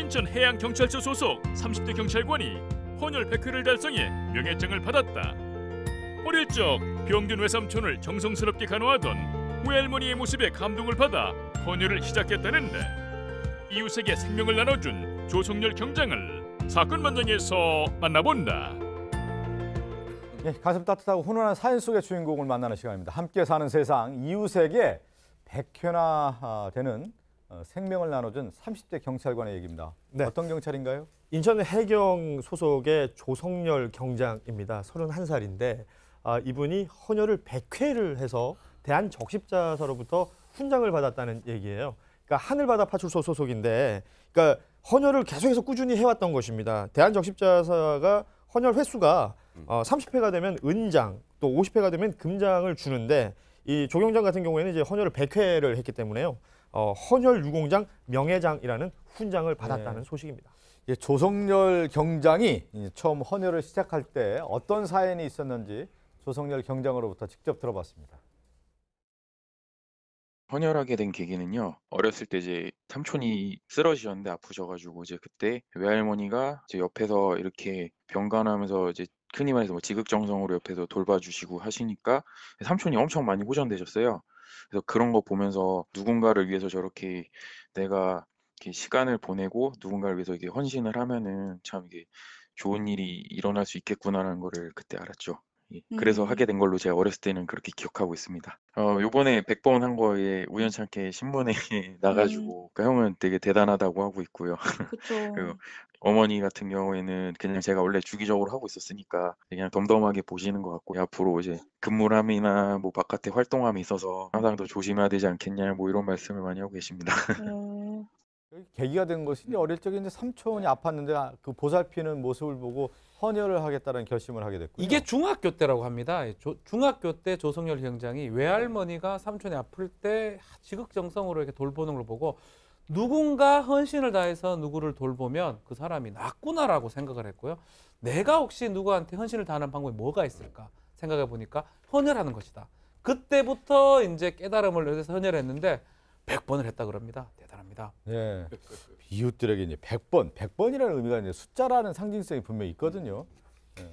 인천 해양경찰서 소속 30대 경찰관이 헌혈 100회를 달성해 명예장을 받았다. 어릴 적 병든 외삼촌을 정성스럽게 간호하던 외할머니의 모습에 감동을 받아 헌혈을 시작했다는데 이웃에게 생명을 나눠준 조성렬 경장을 사건 만장에서 만나본다. 네, 가슴 따뜻하고 훈훈한 사연 속의 주인공을 만나는 시간입니다. 함께 사는 세상 이웃에게 백회나 아, 되는 어, 생명을 나눠준 30대 경찰관의 얘기입니다. 네. 어떤 경찰인가요? 인천 해경 소속의 조성열 경장입니다. 31살인데 아, 이분이 헌혈을 100회를 해서 대한적십자사로부터 훈장을 받았다는 얘기예요. 그러니까 하늘바다 파출소 소속인데 그러니까 헌혈을 계속해서 꾸준히 해왔던 것입니다. 대한적십자사가 헌혈 회수가 어, 30회가 되면 은장, 또 50회가 되면 금장을 주는데 이 조경장 같은 경우에는 이제 헌혈을 100회를 했기 때문에요. 어, 헌혈 유공장 명예장이라는 훈장을 네. 받았다는 네. 소식입니다. 예, 조성열 경장이 처음 헌혈을 시작할 때 어떤 사연이 있었는지 조성열 경장으로부터 직접 들어봤습니다. 헌혈하게 된 계기는요. 어렸을 때 이제 삼촌이 쓰러지셨는데 아프셔가지고 이제 그때 외할머니가 이제 옆에서 이렇게 병간하면서 이제 흔히 말해서 뭐 지극정성으로 옆에서 돌봐주시고 하시니까 삼촌이 엄청 많이 호전되셨어요. 그래서 그런 거 보면서 누군가를 위해서 저렇게 내가 이렇게 시간을 보내고 누군가를 위해서 이게 헌신을 하면은 참 이게 좋은 일이 일어날 수 있겠구나라는 거를 그때 알았죠. 그래서 음. 하게 된 걸로 제가 어렸을 때는 그렇게 기억하고 있습니다. 어, 요번에 100번 한 거에 우연찮게 신문에 음. 나가지고 그 형은 되게 대단하다고 하고 있고요. 그리고 어머니 같은 경우에는 그냥 제가 원래 주기적으로 하고 있었으니까 그냥 덤덤하게 보시는 것 같고 앞으로 이제 근무함이나 뭐 바깥에 활동함이 있어서 항상 더 조심해야 되지 않겠냐 뭐 이런 말씀을 많이 하고 계십니다. 음. 계기가 된 것이 어릴 적에 이제 삼촌이 아팠는데 아, 그 보살피는 모습을 보고 헌혈을 하겠다는 결심을 하게 됐고요. 이게 중학교 때라고 합니다. 예, 조, 중학교 때 조성열 경장이 외할머니가 삼촌이 아플 때 지극정성으로 이렇게 돌보는 걸 보고 누군가 헌신을 다해서 누구를 돌보면 그 사람이 낫구나라고 생각을 했고요. 내가 혹시 누구한테 헌신을 다하는 방법이 뭐가 있을까 생각해 보니까 헌혈하는 것이다. 그때부터 이제 깨달음을 얻어서 헌혈했는데 100번을 했다 그럽니다. 있니다 예. 이웃들에게 이제 100번, 100번이라는 의미가 이제 숫자라는 상징성이 분명히 있거든요. 예.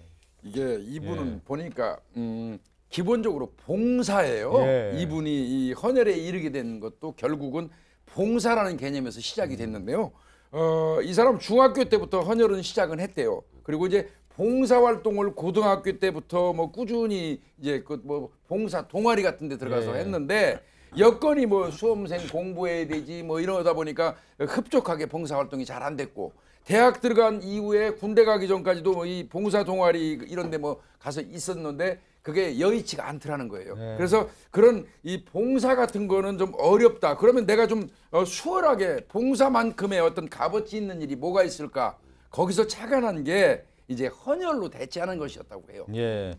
이게 이분은 예. 보니까 음, 기본적으로 봉사예요. 예. 이분이 이 헌혈에 이르게 된 것도 결국은 봉사라는 개념에서 시작이 음. 됐는데요. 어, 이 사람 중학교 때부터 헌혈은 시작은 했대요. 그리고 이제 봉사 활동을 고등학교 때부터 뭐 꾸준히 이제 그 뭐 봉사 동아리 같은 데 들어가서 예. 했는데 여건이 뭐 수험생 공부해야 되지 뭐 이러다 보니까 흡족하게 봉사활동이 잘 안 됐고 대학 들어간 이후에 군대 가기 전까지도 뭐이 봉사 동아리 이런 데 뭐 가서 있었는데 그게 여의치가 않더라는 거예요. 네. 그래서 그런 이 봉사 같은 거는 좀 어렵다. 그러면 내가 좀 어, 수월하게 봉사만큼의 어떤 값어치 있는 일이 뭐가 있을까? 거기서 착안한 게 이제 헌혈로 대체하는 것이었다고 해요. 예.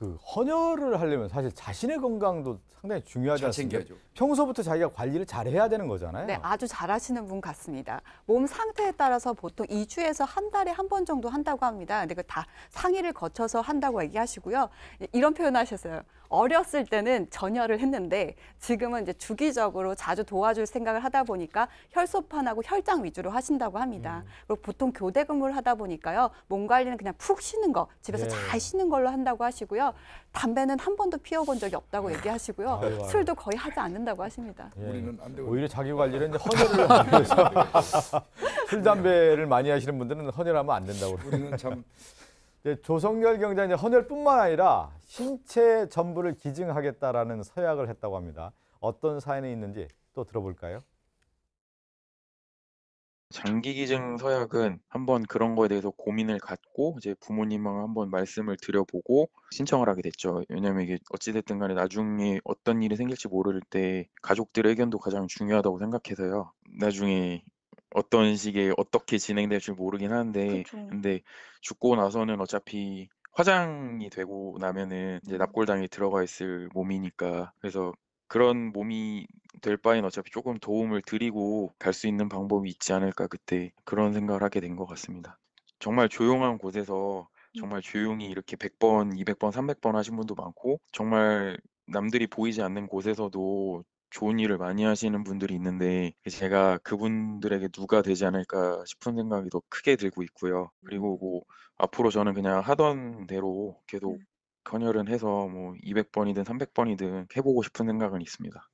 그 헌혈을 하려면 사실 자신의 건강도 상당히 중요하지 않습니까? 챙겨야죠. 평소부터 자기가 관리를 잘 해야 되는 거잖아요. 네, 아주 잘하시는 분 같습니다. 몸 상태에 따라서 보통 2주에서 한 달에 한 번 정도 한다고 합니다. 근데 그 다 상의를 거쳐서 한다고 얘기하시고요. 이런 표현하셨어요. 어렸을 때는 전혈을 했는데 지금은 이제 주기적으로 자주 도와줄 생각을 하다 보니까 혈소판하고 혈장 위주로 하신다고 합니다. 음. 그리고 보통 교대 근무를 하다 보니까요. 몸 관리는 그냥 푹 쉬는 거, 집에서 네. 잘 쉬는 걸로 한다고 하시고요. 담배는 한 번도 피워본 적이 없다고 음. 얘기하시고요. 아유, 아유. 술도 거의 하지 않는다고 하십니다. 예. 우리는 안 되고 오히려 자기 관리를 헌혈을 하면서 술 담배를 많이 하시는 분들은 헌혈하면 안 된다고. 우리는 참 조성열 경장이 헌혈뿐만 아니라 신체 전부를 기증하겠다라는 서약을 했다고 합니다. 어떤 사연이 있는지 또 들어볼까요? 장기 기증 서약은 한번 그런 거에 대해서 고민을 갖고 이제 부모님하고 한번 말씀을 드려보고 신청을 하게 됐죠. 왜냐면 이게 어찌됐든 간에 나중에 어떤 일이 생길지 모를 때 가족들의 의견도 가장 중요하다고 생각해서요. 나중에 어떤 식의 어떻게 진행될지 모르긴 하는데 그쵸. 근데 죽고 나서는 어차피 화장이 되고 나면은 이제 음. 납골당에 들어가 있을 몸이니까 그래서 그런 몸이 될 바엔 어차피 조금 도움을 드리고 갈 수 있는 방법이 있지 않을까 그때 그런 생각을 하게 된 것 같습니다. 정말 조용한 곳에서 음. 정말 조용히 이렇게 100번, 200번, 300번 하신 분도 많고 정말 남들이 보이지 않는 곳에서도 좋은 일을 많이 하시는 분들이 있는데 제가 그분들에게 누가 되지 않을까 싶은 생각이 더 크게 들고 있고요. 그리고 뭐 음. 앞으로 저는 그냥 하던 대로 계속 음. 헌혈은 해서 뭐 200번이든 300번이든 해보고 싶은 생각은 있습니다.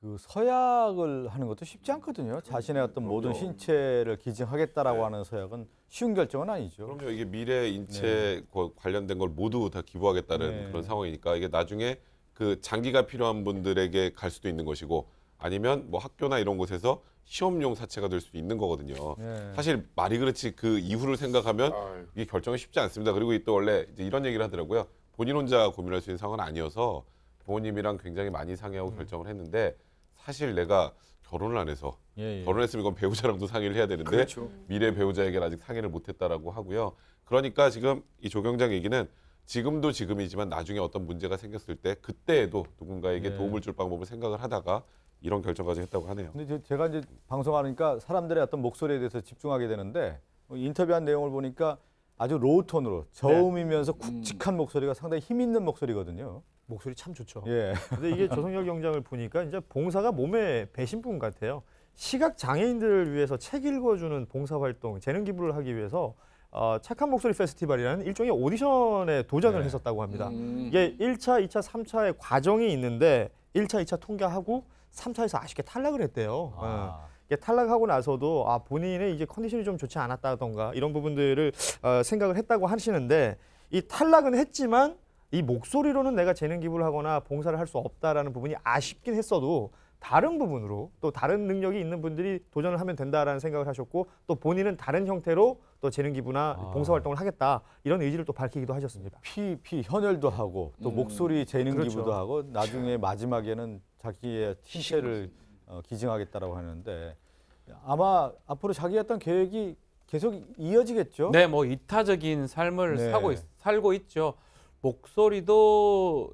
그 서약을 하는 것도 쉽지 않거든요. 음, 자신의 어떤 모든 그럼요. 신체를 기증하겠다라고 네. 하는 서약은 쉬운 결정은 아니죠. 그럼요. 이게 미래 인체 네. 관련된 걸 모두 다 기부하겠다는 네. 그런 상황이니까 이게 나중에 그 장기가 필요한 분들에게 갈 수도 있는 것이고 아니면 뭐 학교나 이런 곳에서 시험용 사체가 될 수도 있는 거거든요. 네. 사실 말이 그렇지 그 이후를 생각하면 이게 결정이 쉽지 않습니다. 그리고 또 원래 이런 얘기를 하더라고요. 본인 혼자 고민할 수 있는 상황은 아니어서 부모님이랑 굉장히 많이 상의하고 음. 결정을 했는데 사실 내가 결혼을 안 해서 예, 예. 결혼했으면 이건 배우자랑도 상의를 해야 되는데 그렇죠. 미래 배우자에게 아직 상의를 못했다라고 하고요. 그러니까 지금 이 조경장 얘기는 지금도 지금이지만 나중에 어떤 문제가 생겼을 때 그때에도 누군가에게 예. 도움을 줄 방법을 생각을 하다가 이런 결정까지 했다고 하네요. 근데 제가 이제 방송하니까 사람들의 어떤 목소리에 대해서 집중하게 되는데 뭐 인터뷰한 내용을 보니까 아주 로우 톤으로 저음이면서 네. 음. 굵직한 목소리가 상당히 힘 있는 목소리거든요. 목소리 참 좋죠. 예. 근데 이게 조성열 경장을 보니까 이제 봉사가 몸에 배신 분 같아요. 시각 장애인들을 위해서 책 읽어주는 봉사 활동, 재능 기부를 하기 위해서 어, 착한 목소리 페스티벌이라는 일종의 오디션에 도전을 네. 했었다고 합니다. 음. 이게 1차, 2차, 3차의 과정이 있는데 1차, 2차 통과하고 3차에서 아쉽게 탈락을 했대요. 아. 어. 탈락하고 나서도 아 본인의 이제 컨디션이 좀 좋지 않았다던가 이런 부분들을 어, 생각을 했다고 하시는데 이 탈락은 했지만 이 목소리로는 내가 재능 기부를 하거나 봉사를 할 수 없다라는 부분이 아쉽긴 했어도 다른 부분으로 또 다른 능력이 있는 분들이 도전을 하면 된다라는 생각을 하셨고 또 본인은 다른 형태로 또 재능 기부나 아. 봉사 활동을 하겠다 이런 의지를 또 밝히기도 하셨습니다. 피, 피 현혈도 하고 또 음. 목소리 재능 그렇죠. 기부도 하고 나중에 마지막에는 자기의 음. 티셔를 어, 기증하겠다라고 하는데 아마 앞으로 자기가 했던 계획이 계속 이어지겠죠? 네, 뭐 이타적인 삶을 네. 사고 있, 살고 있죠. 목소리도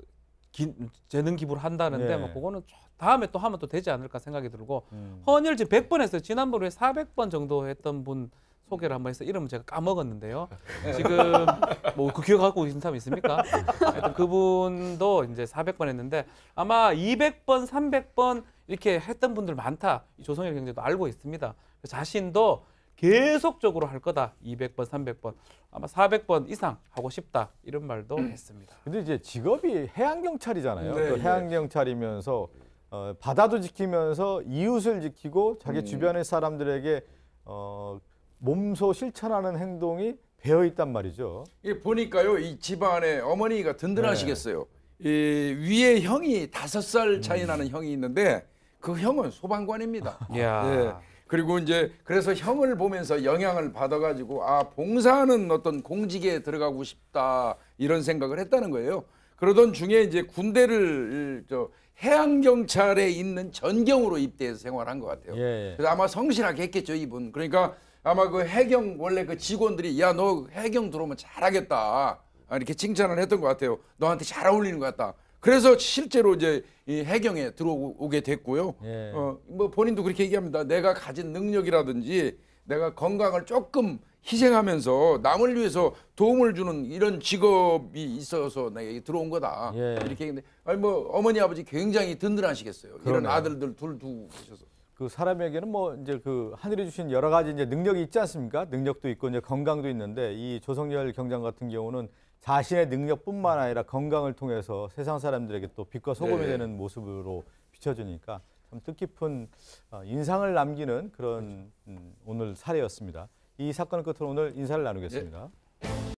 기, 재능 기부를 한다는데 네. 뭐 그거는 다음에 또 하면 또 되지 않을까 생각이 들고 음. 헌혈 지금 100번 했어요. 지난번에 400번 정도 했던 분 소개를 한번 해서 이름을 제가 까먹었는데요. 아, 네. 지금 뭐 그 기억하고 계신 사람 있습니까? 하여튼 그분도 이제 400번 했는데 아마 200번, 300번 이렇게 했던 분들 많다. 조성혁 경제도 알고 있습니다. 자신도 계속적으로 할 거다. 200번, 300번, 아마 400번 이상 하고 싶다. 이런 말도 음. 했습니다. 근데 이제 직업이 해양경찰이잖아요. 네, 네. 해양경찰이면서 어, 바다도 지키면서 이웃을 지키고 자기 음. 주변의 사람들에게 어, 몸소 실천하는 행동이 배어 있단 말이죠. 이 예, 보니까요, 이 집안에 어머니가 든든하시겠어요. 이 네. 예, 위에 형이 다섯 살 차이 나는 형이 있는데 그 형은 소방관입니다. 예. 그리고 이제 그래서 형을 보면서 영향을 받아가지고 아 봉사하는 어떤 공직에 들어가고 싶다 이런 생각을 했다는 거예요. 그러던 중에 이제 군대를 저 해양 경찰에 있는 전경으로 입대해서 생활한 것 같아요. 예. 예. 그래서 아마 성실하게 했겠죠 이분. 그러니까 아마 그 해경 원래 그 직원들이 야 너 해경 들어오면 잘하겠다 아, 이렇게 칭찬을 했던 것 같아요. 너한테 잘 어울리는 것 같다. 그래서 실제로 이제 이 해경에 들어오게 됐고요. 예. 어뭐 본인도 그렇게 얘기합니다. 내가 가진 능력이라든지 내가 건강을 조금 희생하면서 남을 위해서 도움을 주는 이런 직업이 있어서 내가 들어온 거다. 예. 이렇게 얘기했는데 아니 뭐 어머니 아버지 굉장히 든든하시겠어요. 그러네요. 이런 아들들 둘 두고 계셔서. 그 사람에게는 뭐 이제 그 하늘이 주신 여러 가지 이제 능력이 있지 않습니까? 능력도 있고 이제 건강도 있는데 이 조성열 경장 같은 경우는 자신의 능력뿐만 아니라 건강을 통해서 세상 사람들에게 또 빛과 소금이 네. 되는 모습으로 비춰주니까 참 뜻깊은 어, 인상을 남기는 그런 그렇죠. 음, 오늘 사례였습니다. 이 사건을 끝으로 오늘 인사를 나누겠습니다. 네.